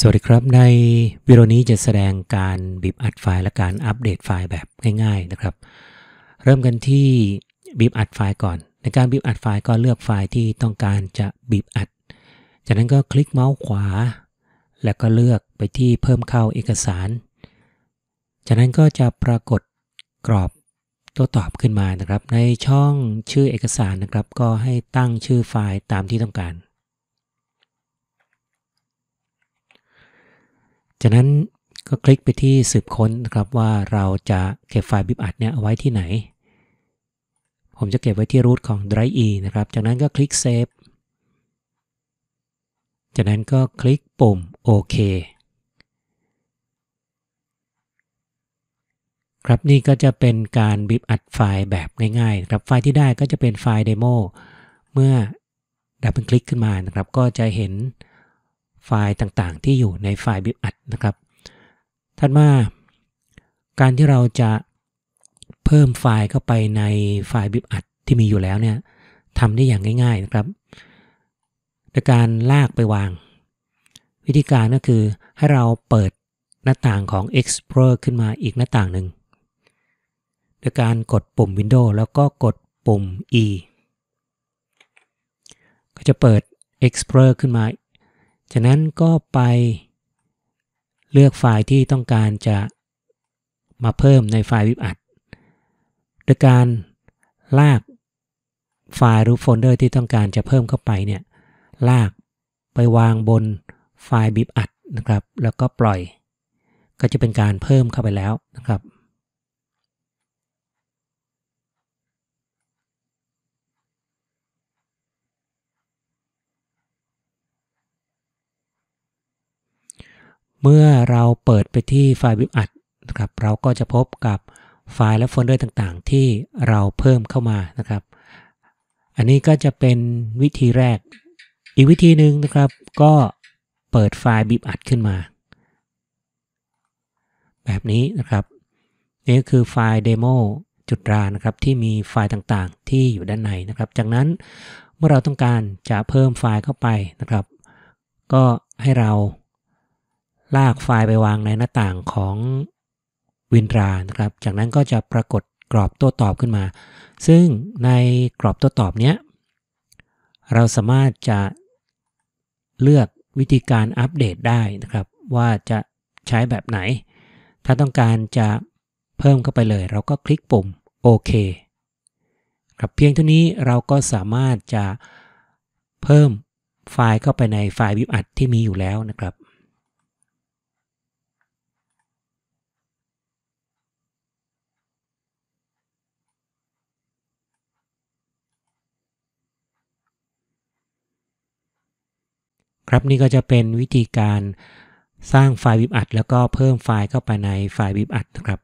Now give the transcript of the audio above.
สวัสดีครับในวิดีโอนี้จะแสดงการบีบอัดไฟล์และการอัปเดตไฟล์แบบง่ายๆนะครับ เริ่มกันที่บีบอัดไฟล์ก่อนในการบีบอัดไฟล์ก็เลือกไฟล์ที่ต้องการจะบีบอัดจากนั้นก็คลิกเมาส์ขวา แล้วก็เลือกไปที่เพิ่มเข้าเอกสาร จากนั้นก็จะปรากฏกรอบตัวตอบขึ้นมานะครับ ในช่องชื่อเอกสารนะครับ ก็ให้ตั้งชื่อไฟล์ตามที่ต้องการจากนั้นก็คลิกไปที่สืบค้นนะครับว่าเราจะเก็บไฟล์บิบอัดเนี่ยเอาไว้ที่ไหน ผมจะเก็บไว้ที่รูทของ Drive E นะครับ จากนั้นก็คลิกเซฟ จากนั้นก็คลิกปุ่มโอเคครับนี่ก็จะเป็นการบิบอัดไฟล์แบบง่ายๆครับไฟล์ที่ได้ก็จะเป็นไฟล์เดโมเมื่อดับเบิลคลิกขึ้นมานะครับ ก็จะเห็นไฟล์ต่างๆที่อยู่ในไฟล์บิบอัดนะครับถัดมา การที่เราจะเพิ่มไฟล์เข้าไปในไฟล์บิบอัดที่มีอยู่แล้วเนี่ยทำได้อย่างง่าย ๆนะครับ โดยการลากไปวาง วิธีการก็คือให้เราเปิดหน้าต่างของ Explorer ขึ้นมาอีกหน้าต่างหนึ่ง โดยการกดปุ่ม Windows แล้วก็กดปุ่ม E ก็จะเปิด Explorer ขึ้นมาฉะนั้นก็ไปเลือกไฟล์ที่ต้องการจะมาเพิ่มในไฟล์วิบอัด โดยการลากไฟล์หรือโฟลเดอร์ที่ต้องการจะเพิ่มเข้าไปเนี่ยลากไปวางบนไฟล์บิบอัดนะครับ แล้วก็ปล่อยก็จะเป็นการเพิ่มเข้าไปแล้วนะครับเมื่อเราเปิดไปที่ไฟล์บิบอัดนะครับ เราก็จะพบกับไฟล์และโฟลเดอร์ต่างๆ ที่เราเพิ่มเข้ามานะครับ อันนี้ก็จะเป็นวิธีแรกอีกวิธีหนึ่งนะครับ ก็เปิดไฟล์บิบอัดขึ้นมา แบบนี้นะครับนี่คือไฟล์เดโมจุดรานะครับที่มีไฟล์ต่างๆที่อยู่ด้านในนะครับ จากนั้นเมื่อเราต้องการจะเพิ่มไฟล์เข้าไปนะครับ ก็ให้เราลากไฟล์ไปวางในหน้าต่างของวินรานะครับ จากนั้นก็จะปรากฏกรอบตัวตอบขึ้นมา ซึ่งในกรอบตัวตอบเนี้ยเราสามารถจะเลือกวิธีการอัปเดตได้นะครับ ว่าจะใช้แบบไหน ถ้าต้องการจะเพิ่มเข้าไปเลย เราก็คลิกปุ่มโอเคครับเพียงเท่านี้เราก็สามารถจะเพิ่มไฟล์เข้าไปในไฟล์วิวอัดที่มีอยู่แล้วนะครับครับนี่ก็จะเป็นวิธีการสร้างไฟล์บิบอัดแล้วก็เพิ่มไฟล์เข้าไปในไฟล์บิบอัดนะครับ